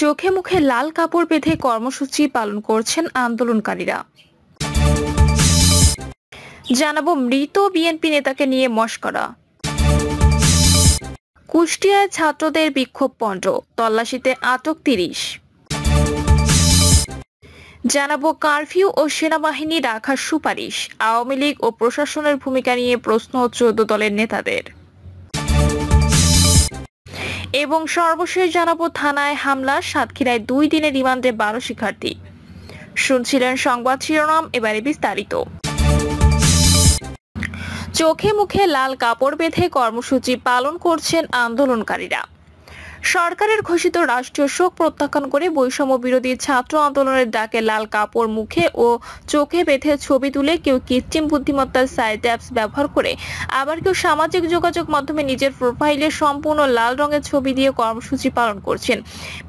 চোখে মুখে লাল কাপড় বেঁধে কর্মসূচি পালন করছেন আন্দোলনকারীরা জানাবো মৃত বিএনপি নেতাকে নিয়ে মস্করা কুষ্টিয়ায় ছাত্রদের বিক্ষোভ পণ্ড তল্লাশিতে আটক তিরিশ জানাবো কারফিউ ও সেনাবাহিনী রাখার সুপারিশ আওয়ামী লীগ ও প্রশাসনের ভূমিকা নিয়ে প্রশ্ন চোদ্দ দলের নেতাদের এবং সর্বশেষ জানাবো থানায় হামলা সাতক্ষীরায় দুই দিনে রিমান্ডে বারো শিক্ষার্থী শুনছিলেন সংবাদ শিরোনাম এবারে বিস্তারিত চোখে মুখে লাল কাপড় বেঁধে কর্মসূচি পালন করছেন আন্দোলনকারীরা সরকারের ঘোষিত রাষ্ট্রীয় শোক প্রত্যাখ্যান করে বৈষম্য বিরোধী ছাত্র আন্দোলনের ডাকে লাল কাপড় মুখে ও চোখে বেঁধে ছবি তুলে কেউ কৃত্রিম বুদ্ধিমত্তার সাইট অ্যাপস ব্যবহার করে আবার কেউ সামাজিক যোগাযোগ মাধ্যমে নিজের প্রোফাইলে সম্পূর্ণ লাল রঙের ছবি দিয়ে কর্মসূচি পালন করছেন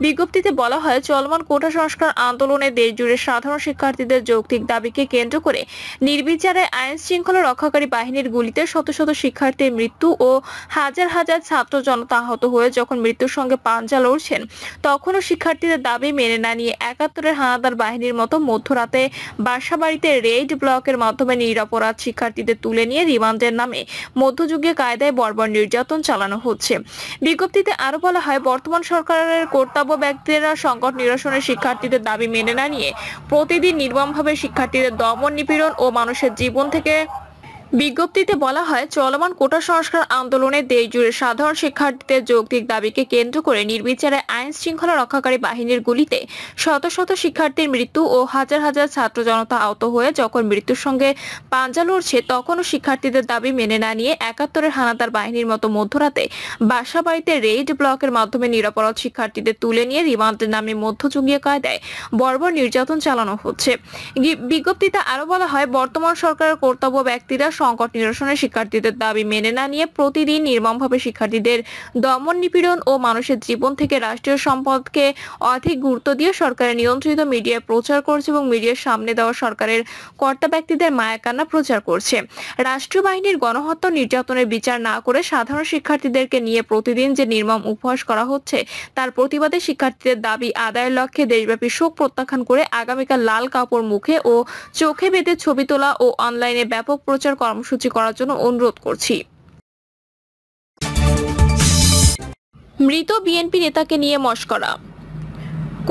বিজ্ঞপ্তিতে বলা হয় চলমান কোটা সংস্কার আন্দোলনে দেশ জুড়ে সাধারণ শিক্ষার্থীদের যৌক্তিক দাবিকে কেন্দ্র করে নির্বিচারে আইন শৃঙ্খলা রক্ষাকারী বাহিনীর গুলিতে শত শত শিক্ষার্থীর মৃত্যু ও হাজার হাজার ছাত্র জনতা আহত হয়ে যখন মৃত্যুর সঙ্গে পাঞ্জা লড়ছেন তখনও শিক্ষার্থীদের দাবি মেনে না নিয়ে একাত্তরের হানাদার বাহিনীর মতো মধ্যরাতে বাসাবাড়িতে রেড ব্লকের মাধ্যমে নিরাপরাধ শিক্ষার্থীদের তুলে নিয়ে রিমান্ডের নামে মধ্যযুগে কায়দায় বর্বর নির্যাতন চালানো হচ্ছে বিজ্ঞপ্তিতে আরো বলা হয় বর্তমান সরকারের কর্তব্য ব্যক্তিরা সংকট নিরসনের শিক্ষার্থীদের দাবি মেনে না নিয়ে প্রতিদিন নির্মমভাবে শিক্ষার্থীদের দমন নিপীড়ন ও মানুষের জীবন থেকে বিজ্ঞপ্তিতে বলা হয় চলমান কোটা সংস্কার আন্দোলনে দেশ জুড়ে সাধারণ শিক্ষার্থীদের যৌক্তিক দাবিকে কেন্দ্র করে নির্বিচারে আইন শৃঙ্খলা রক্ষাকারী বাহিনীর গুলিতে শত শত শিক্ষার্থীর মৃত্যু ও হাজার হাজার ছাত্র জনতা আহত হয়ে যখন মৃত্যুর সঙ্গে পাঞ্জা লড়ছে তখনও শিক্ষার্থীদের দাবি মেনে না নিয়ে একাত্তরের হানাদার বাহিনীর মতো মধ্যরাতে বাসা বাড়িতে রেইড ব্লকের মাধ্যমে নিরাপরাধ শিক্ষার্থীদের তুলে নিয়ে রিমান্ডের নামে মধ্যযুগীয় কায়দায় বর্বর নির্যাতন চালানো হচ্ছে বিজ্ঞপ্তিতে আরও বলা হয় বর্তমান সরকারের কর্তব্য ব্যক্তিরা সংকট নিরসনে শিক্ষার্থীদের দাবি মেনে না নিয়ে প্রতিদিন নির্মমভাবে শিক্ষার্থীদের দমন নিপীড়ন ও মানুষের জীবন থেকে রাষ্ট্রীয় সম্পদকে অধিক গুরুত্ব দিয়ে সরকারের নিয়ন্ত্রিত মিডিয়ায় প্রচার করছে এবং মিডিয়ার সামনে দেওয়া সরকারের কর্তা ব্যক্তিদের মায়াকান্না প্রচার করছে রাষ্ট্রীয় বাহিনীর গণহত্যা নির্যাতনের বিচার না করে সাধারণ শিক্ষার্থীদেরকে নিয়ে প্রতিদিন যে নির্মম উপহাস করা হচ্ছে তার প্রতিবাদে শিক্ষার্থীদের দাবি আদায়ের লক্ষ্যে দেশব্যাপী শোক প্রত্যাখ্যান করে আগামীকাল লাল কাপড় মুখে ও চোখে বেঁধে ছবি তোলা ও অনলাইনে ব্যাপক প্রচার কর্ম কর্মসূচি করার জন্য অনুরোধ করছি মৃত বিএনপি নেতাকে নিয়ে মস্করা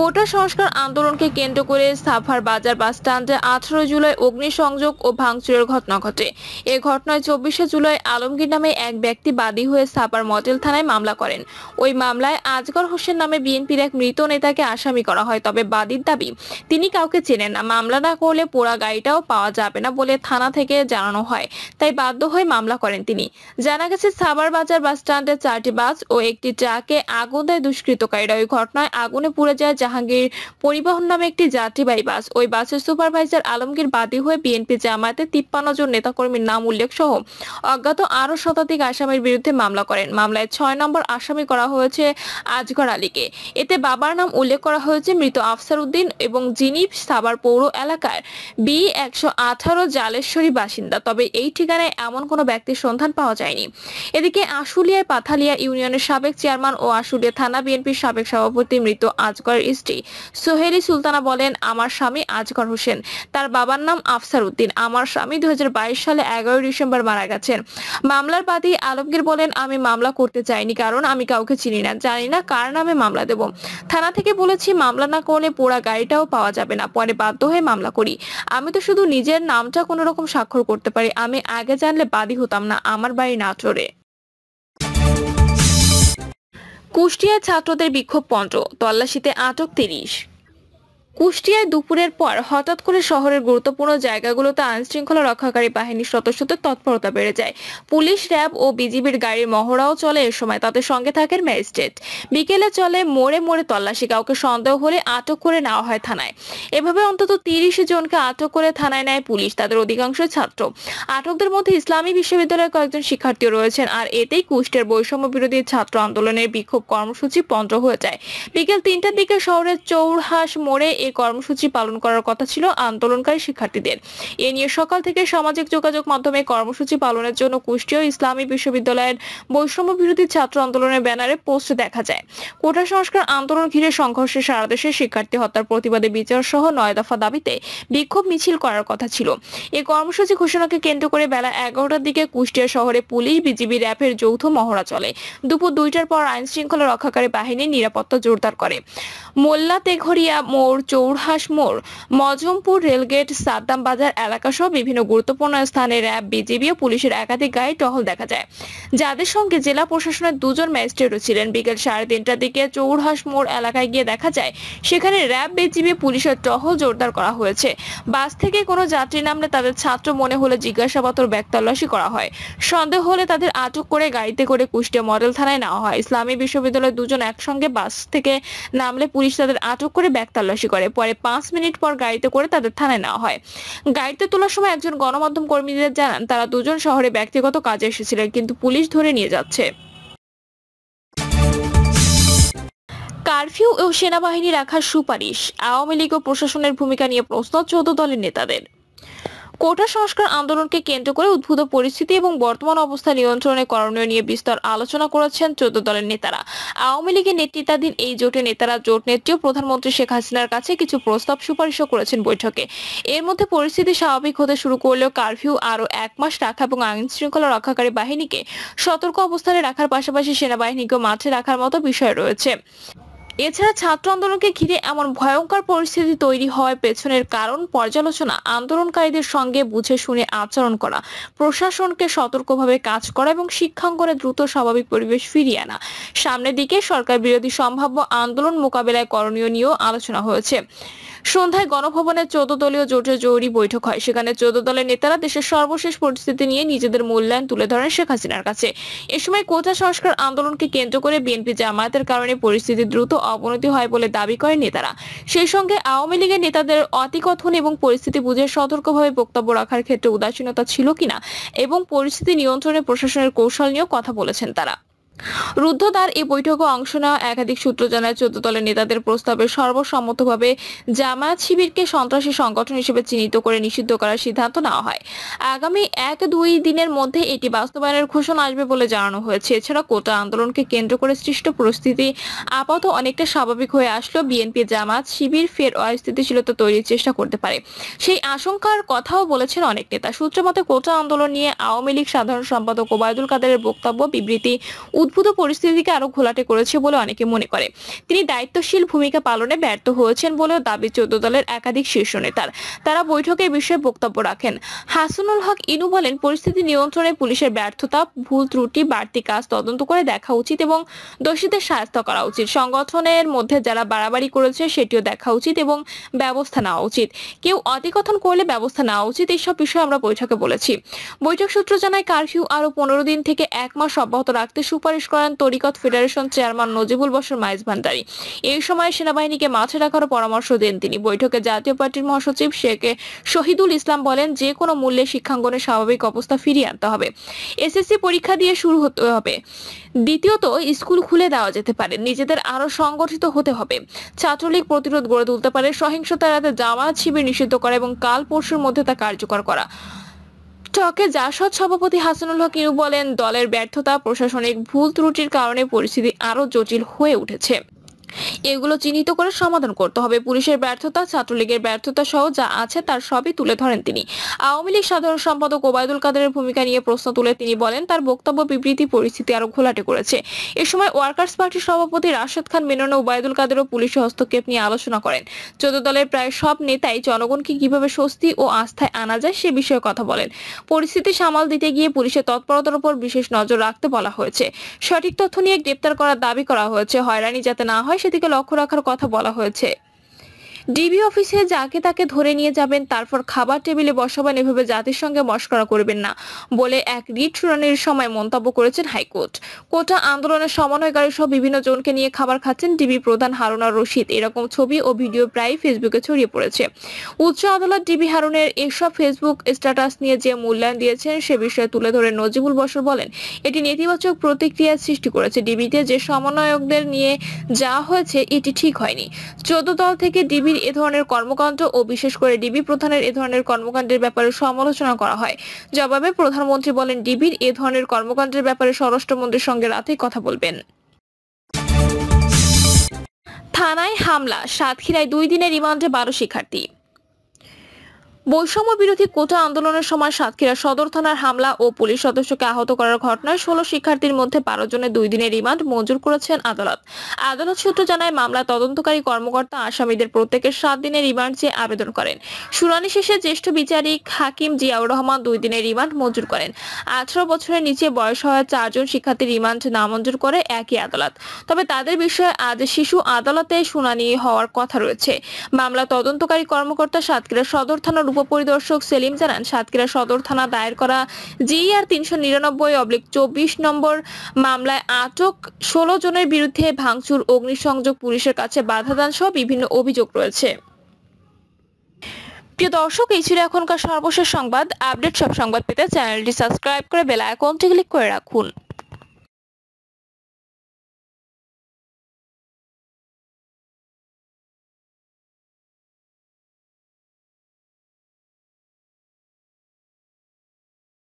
কোটা সংস্কার আন্দোলনকে কেন্দ্র করে সাফার বাজার বাস স্ট্যান্ডে আঠারো জুলাই অগ্নিসংযোগ ও ভাঙচুরের ঘটনা ঘটে এ ঘটনায় চব্বিশে জুলাই আলমগীর নামে এক ব্যক্তি বাদী হয়ে সাফার মডেল থানায় মামলা করেন ওই মামলায় আজগর হোসেন নামে বিএনপির এক মৃত নেতাকে আসামি করা হয় তবে বাদীর দাবি তিনি কাউকে চেনেন না মামলা না করলে পোড়া গাড়িটাও পাওয়া যাবে না বলে থানা থেকে জানানো হয় তাই বাধ্য হয়ে মামলা করেন তিনি জানা গেছে সাবার বাজার বাস স্ট্যান্ডে চারটি বাস ও একটি ট্রাকে আগুন দেয় দুষ্কৃতকারীরা ওই ঘটনায় আগুনে পুড়ে যায় জাহাঙ্গীর পরিবহন নামে একটি যাত্রীবাহী বাস ওই বাসের সুপারভাইজার আলমগীর বাদী হয়ে বিএনপি জামায়াতের তিপ্পান্ন জন নেতাকর্মীর নাম উল্লেখ সহ অজ্ঞাত আরো শতাধিক আসামির বিরুদ্ধে মামলা করেন মামলায় ছয় নম্বর আসামি করা হয়েছে আজগর আলীকে এতে বাবার নাম উল্লেখ করা হয়েছে মৃত আফসার উদ্দিন এবং যিনি সাবার পৌর এলাকার বি একশো আঠারো জালেশ্বরী বাসিন্দা তবে এই ঠিকানায় এমন কোনো ব্যক্তির সন্ধান পাওয়া যায়নি এদিকে আশুলিয়ায় পাথালিয়া ইউনিয়নের সাবেক চেয়ারম্যান ও আশুলিয়া থানা বিএনপির সাবেক সভাপতি মৃত আজগর স্ত্রী সোহেলি সুলতানা বলেন আমার স্বামী আজগর হোসেন তার বাবার নাম আফসার উদ্দিন আমার স্বামী দু সালে এগারোই ডিসেম্বর মারা গেছেন মামলার বাদী আলমগীর বলেন আমি মামলা করতে চাইনি কারণ আমি কাউকে চিনি না জানি না কার নামে মামলা দেব থানা থেকে বলেছি মামলা না করলে পোড়া গাড়িটাও পাওয়া যাবে না পরে বাধ্য হয়ে মামলা করি আমি তো শুধু নিজের নামটা কোনো রকম স্বাক্ষর করতে পারি আমি আগে জানলে বাদী হতাম না আমার বাড়ি নাটোরে কুষ্টিয়া ছাত্রদের বিক্ষোভ পণ্ড তল্লাশিতে আটক তিরিশ কুষ্টিয়ায় দুপুরের পর হঠাৎ করে শহরের গুরুত্বপূর্ণ জায়গাগুলোতে আইনশৃঙ্খলা রক্ষাকারী বাহিনীর সদস্যদের তৎপরতা বেড়ে যায় পুলিশ র্যাব ও বিজিবির গাড়ির মহড়াও চলে এ সময় তাদের সঙ্গে থাকেন ম্যাজিস্ট্রেট বিকেলে চলে মোড়ে মোড়ে তল্লাশি কাউকে সন্দেহ হলে আটক করে নেওয়া হয় থানায় এভাবে অন্তত তিরিশ জনকে আটক করে থানায় নেয় পুলিশ তাদের অধিকাংশ ছাত্র আটকদের মধ্যে ইসলামী বিশ্ববিদ্যালয়ের কয়েকজন শিক্ষার্থীও রয়েছেন আর এতেই কুষ্টিয়ার বৈষম্য বিরোধী ছাত্র আন্দোলনের বিক্ষোভ কর্মসূচি পন্ধ হয়ে যায় বিকেল তিনটার দিকে শহরের চৌড়হাস মোড়ে এই কর্মসূচি পালন করার কথা ছিল আন্দোলনকারী শিক্ষার্থীদের এ নিয়ে সকাল থেকে সামাজিক যোগাযোগ মাধ্যমে কর্মসূচি পালনের জন্য কুষ্টিয় ইসলামী বিশ্ববিদ্যালয়ের বৈষম্য বিরোধী ছাত্র আন্দোলনের ব্যানারে পোস্ট দেখা যায় কোটা সংস্কার আন্দোলন ঘিরে সংঘর্ষে সারা দেশে শিক্ষার্থী হত্যার প্রতিবাদে বিচার সহ নয় দফা দাবিতে বিক্ষোভ মিছিল করার কথা ছিল এই কর্মসূচি ঘোষণাকে কেন্দ্র করে বেলা এগারোটার দিকে কুষ্টিয়া শহরে পুলিশ বিজিবি র্যাবের যৌথ মহড়া চলে দুপুর দুইটার পর আইন শৃঙ্খলা রক্ষাকারী বাহিনী নিরাপত্তা জোরদার করে মোল্লা তেঘরিয়া মোড় চৌড়হাস মোড় মজমপুর রেলগেট সাদ্দাম বাজার এলাকাসহ বিভিন্ন গুরুত্বপূর্ণ স্থানে র্যাব বিজিবি ও পুলিশের একাধিক গাড়ি টহল দেখা যায় যাদের সঙ্গে জেলা প্রশাসনের দুজন ম্যাজিস্ট্রেটও ছিলেন বিকেল সাড়ে তিনটার দিকে চৌড়হাস মোড় এলাকায় গিয়ে দেখা যায় সেখানে র্যাব বিজিবি পুলিশের টহল জোরদার করা হয়েছে বাস থেকে কোনো যাত্রী নামলে তাদের ছাত্র মনে হলে জিজ্ঞাসাবাদ ব্যাগতল্লাশি করা হয় সন্দেহ হলে তাদের আটক করে গাড়িতে করে কুষ্টিয়া মডেল থানায় নেওয়া হয় ইসলামী বিশ্ববিদ্যালয়ের দুজন একসঙ্গে বাস থেকে নামলে পুলিশ তাদের আটক করে ব্যাগতল্লাশি করে করে পরে পাঁচ মিনিট পর গাড়িতে করে তাদের থানায় নেওয়া হয় গাড়িতে তোলার সময় একজন গণমাধ্যম কর্মীদের জানান তারা দুজন শহরে ব্যক্তিগত কাজে এসেছিলেন কিন্তু পুলিশ ধরে নিয়ে যাচ্ছে কারফিউ ও সেনাবাহিনী রাখার সুপারিশ আওয়ামী লীগ ও প্রশাসনের ভূমিকা নিয়ে প্রশ্ন চৌদ্দ দলের নেতাদের কোটা সংস্কার আন্দোলনকে কেন্দ্র করে উদ্ভূত পরিস্থিতি এবং বর্তমান অবস্থা নিয়ন্ত্রণে করণীয় নিয়ে বিস্তর আলোচনা করেছেন চোদ্দ দলের নেতারা আওয়ামী লীগের নেতৃত্বাধীন এই জোটের নেতারা জোট নেত্রী প্রধানমন্ত্রী শেখ হাসিনার কাছে কিছু প্রস্তাব সুপারিশও করেছেন বৈঠকে এর মধ্যে পরিস্থিতি স্বাভাবিক হতে শুরু করলেও কারফিউ আরও এক মাস রাখা এবং আইন শৃঙ্খলা রক্ষাকারী বাহিনীকে সতর্ক অবস্থানে রাখার পাশাপাশি সেনাবাহিনীকেও মাঠে রাখার মতো বিষয় রয়েছে এছাড়া ছাত্র আন্দোলনকে ঘিরে এমন ভয়ঙ্কর পরিস্থিতি তৈরি হয় পেছনের কারণ পর্যালোচনা আন্দোলনকারীদের সঙ্গে বুঝে শুনে আচরণ করা প্রশাসনকে সতর্কভাবে কাজ করা এবং শিক্ষাঙ্গনে দ্রুত স্বাভাবিক পরিবেশ ফিরিয়ে আনা সামনের দিকে সরকার বিরোধী সম্ভাব্য আন্দোলন মোকাবেলায় করণীয় নিয়েও আলোচনা হয়েছে সন্ধ্যায় গণভবনে চোদ্দ দলীয় জোটের জরুরি বৈঠক হয় সেখানে চোদ্দ দলের নেতারা দেশের সর্বশেষ পরিস্থিতি নিয়ে নিজেদের মূল্যায়ন তুলে ধরেন শেখ হাসিনার কাছে এ সময় কোথা সংস্কার আন্দোলনকে কেন্দ্র করে বিএনপি জামায়াতের কারণে পরিস্থিতি দ্রুত অবনতি হয় বলে দাবি করেন নেতারা সেই সঙ্গে আওয়ামী লীগের নেতাদের অতিকথন এবং পরিস্থিতি বুঝে সতর্কভাবে বক্তব্য রাখার ক্ষেত্রে উদাসীনতা ছিল কিনা এবং পরিস্থিতি নিয়ন্ত্রণে প্রশাসনের কৌশল নিয়েও কথা বলেছেন তারা রুদ্ধদ্বার এই বৈঠকে অংশ নেওয়া একাধিক সূত্র জানায় চোদ্দ দলের নেতাদের প্রস্তাবে সর্বসম্মতভাবে জামায়াত শিবিরকে সন্ত্রাসী সংগঠন হিসেবে চিহ্নিত করে নিষিদ্ধ করার সিদ্ধান্ত নেওয়া হয় আগামী এক দুই দিনের মধ্যে এটি বাস্তবায়নের ঘোষণা আসবে বলে জানানো হয়েছে এছাড়া কোটা আন্দোলনকে কেন্দ্র করে সৃষ্ট পরিস্থিতি আপাতত অনেকটা স্বাভাবিক হয়ে আসলো বিএনপি জামাত শিবির ফের অস্থিতিশীলতা তৈরির চেষ্টা করতে পারে সেই আশঙ্কার কথাও বলেছেন অনেক নেতা সূত্রমতে কোটা আন্দোলন নিয়ে আওয়ামী লীগ সাধারণ সম্পাদক ওবায়দুল কাদের বক্তব্য বিবৃতি উদ্ভূত পরিস্থিতিকে আরো ঘোলাটে করেছে বলে অনেকে মনে করে তিনি দায়িত্বশীল ভূমিকা পালনে ব্যর্থ হয়েছেন বলেও দাবি চোদ্দ দলের একাধিক শীর্ষ নেতার তারা বৈঠকে বিষয়ে বক্তব্য রাখেন হাসানুল হক ইনু বলেন পরিস্থিতি নিয়ন্ত্রণে পুলিশের ব্যর্থতা ভুল ত্রুটি বাড়তি কাজ তদন্ত করে দেখা উচিত এবং দোষীদের শাস্ত করা উচিত সংগঠনের মধ্যে যারা বাড়াবাড়ি করেছে সেটিও দেখা উচিত এবং ব্যবস্থা নেওয়া উচিত কেউ অতিকথন করলে ব্যবস্থা নেওয়া উচিত এইসব বিষয়ে আমরা বৈঠকে বলেছি বৈঠক সূত্র জানায় কারফিউ আরো পনেরো দিন থেকে এক মাস অব্যাহত রাখতে সুপারিশ সুপারিশ করেন তরিকত ফেডারেশন চেয়ারম্যান নজিবুল বসর মাইজ ভান্ডারি এই সময় সেনাবাহিনীকে মাঠে রাখার পরামর্শ দেন তিনি বৈঠকে জাতীয় পার্টির মহাসচিব শেখ শহীদুল ইসলাম বলেন যে কোনো মূল্যে শিক্ষাঙ্গনের স্বাভাবিক অবস্থা ফিরিয়ে আনতে হবে এসএসসি পরীক্ষা দিয়ে শুরু হতে হবে দ্বিতীয়ত স্কুল খুলে দেওয়া যেতে পারে নিজেদের আরো সংগঠিত হতে হবে ছাত্রলীগ প্রতিরোধ গড়ে তুলতে পারে সহিংসতা এড়াতে জামায়াত শিবির নিষিদ্ধ করা এবং কাল পরশুর মধ্যে তা কার্যকর করা টকে জাসদ সভাপতি হাসানুল হক ইউ বলেন দলের ব্যর্থতা প্রশাসনিক ভুল ত্রুটির কারণে পরিস্থিতি আরও জটিল হয়ে উঠেছে এগুলো চিহ্নিত করে সমাধান করতে হবে পুলিশের ব্যর্থতা ছাত্রলীগের ব্যর্থতা সহ যা আছে তার সবই তুলে ধরেন তিনি আওয়ামী লীগ সাধারণ সম্পাদক ওবায়দুল কাদের ভূমিকা নিয়ে প্রশ্ন তুলে তিনি বলেন তার বক্তব্য বিবৃতি পরিস্থিতি আরো ঘোলাটে করেছে এ সময় ওয়ার্কার্স পার্টির সভাপতি রাশেদ খান মেনন ওবায়দুল কাদের ও পুলিশের হস্তক্ষেপ নিয়ে আলোচনা করেন চোদ্দ দলের প্রায় সব নেতাই জনগণকে কিভাবে স্বস্তি ও আস্থায় আনা যায় সে বিষয়ে কথা বলেন পরিস্থিতি সামাল দিতে গিয়ে পুলিশের তৎপরতার উপর বিশেষ নজর রাখতে বলা হয়েছে সঠিক তথ্য নিয়ে গ্রেপ্তার করার দাবি করা হয়েছে হয়রানি যাতে না হয় সেদিকে লক্ষ্য রাখার কথা বলা হয়েছে ডিবি অফিসে যাকে তাকে ধরে নিয়ে যাবেন তারপর খাবার টেবিলে বসাবেন এভাবে জাতির সঙ্গে মস্করা করবেন না বলে এক রিট শুনানির সময় মন্তব্য করেছেন হাইকোর্ট কোটা আন্দোলনের সমন্বয়কারী সহ বিভিন্ন জনকে নিয়ে খাবার খাচ্ছেন ডিবি প্রধান হারুনা রশিদ এরকম ছবি ও ভিডিও প্রায় ফেসবুকে ছড়িয়ে পড়েছে উচ্চ আদালত ডিবি হারুনের এসব ফেসবুক স্ট্যাটাস নিয়ে যে মূল্যায়ন দিয়েছেন সে বিষয়ে তুলে ধরে নজিবুল বসর বলেন এটি নেতিবাচক প্রতিক্রিয়া সৃষ্টি করেছে ডিবিতে যে সমন্বয়কদের নিয়ে যা হয়েছে এটি ঠিক হয়নি চোদ্দ দল থেকে ডিবি ডিবির এ ধরনের কর্মকাণ্ড ও বিশেষ করে ডিবি প্রধানের এ ধরনের কর্মকাণ্ডের ব্যাপারে সমালোচনা করা হয় জবাবে প্রধানমন্ত্রী বলেন ডিবির এ ধরনের কর্মকাণ্ডের ব্যাপারে স্বরাষ্ট্রমন্ত্রীর সঙ্গে রাতেই কথা বলবেন থানায় হামলা সাতক্ষীরায় দুই দিনের রিমান্ডে বারো শিক্ষার্থী বৈষম্য বিরোধী কোটা আন্দোলনের সময় সাতক্ষীরা সদর থানার হামলা ও পুলিশ সদস্যকে আহত করার ঘটনায় ষোলো শিক্ষার্থীর মধ্যে বারো জনের দুই দিনের রিমান্ড মঞ্জুর করেছেন আদালত আদালত সূত্র জানায় মামলা তদন্তকারী কর্মকর্তা আসামিদের প্রত্যেকের সাত দিনের রিমান্ড চেয়ে আবেদন করেন শুনানি শেষে জ্যেষ্ঠ বিচারিক হাকিম জিয়াউর রহমান দুই দিনের রিমান্ড মঞ্জুর করেন আঠারো বছরের নিচে বয়স হওয়া চারজন শিক্ষার্থী রিমান্ড নামঞ্জুর করে একই আদালত তবে তাদের বিষয়ে আজ শিশু আদালতে শুনানি হওয়ার কথা রয়েছে মামলা তদন্তকারী কর্মকর্তা সাতক্ষীরা সদর থানার উপপরিদর্শক সেলিম জানান সাতক্ষীরা সদর থানা দায়ের করা জিআর e তিনশো নিরানব্বই অবলিক চব্বিশ নম্বর মামলায় আটক ষোলো জনের বিরুদ্ধে ভাঙচুর অগ্নিসংযোগ পুলিশের কাছে বাধা দান সহ বিভিন্ন অভিযোগ রয়েছে প্রিয় দর্শক এই ছিল এখনকার সর্বশেষ সংবাদ আপডেট সব সংবাদ পেতে চ্যানেলটি সাবস্ক্রাইব করে বেল আইকনটি ক্লিক করে রাখুন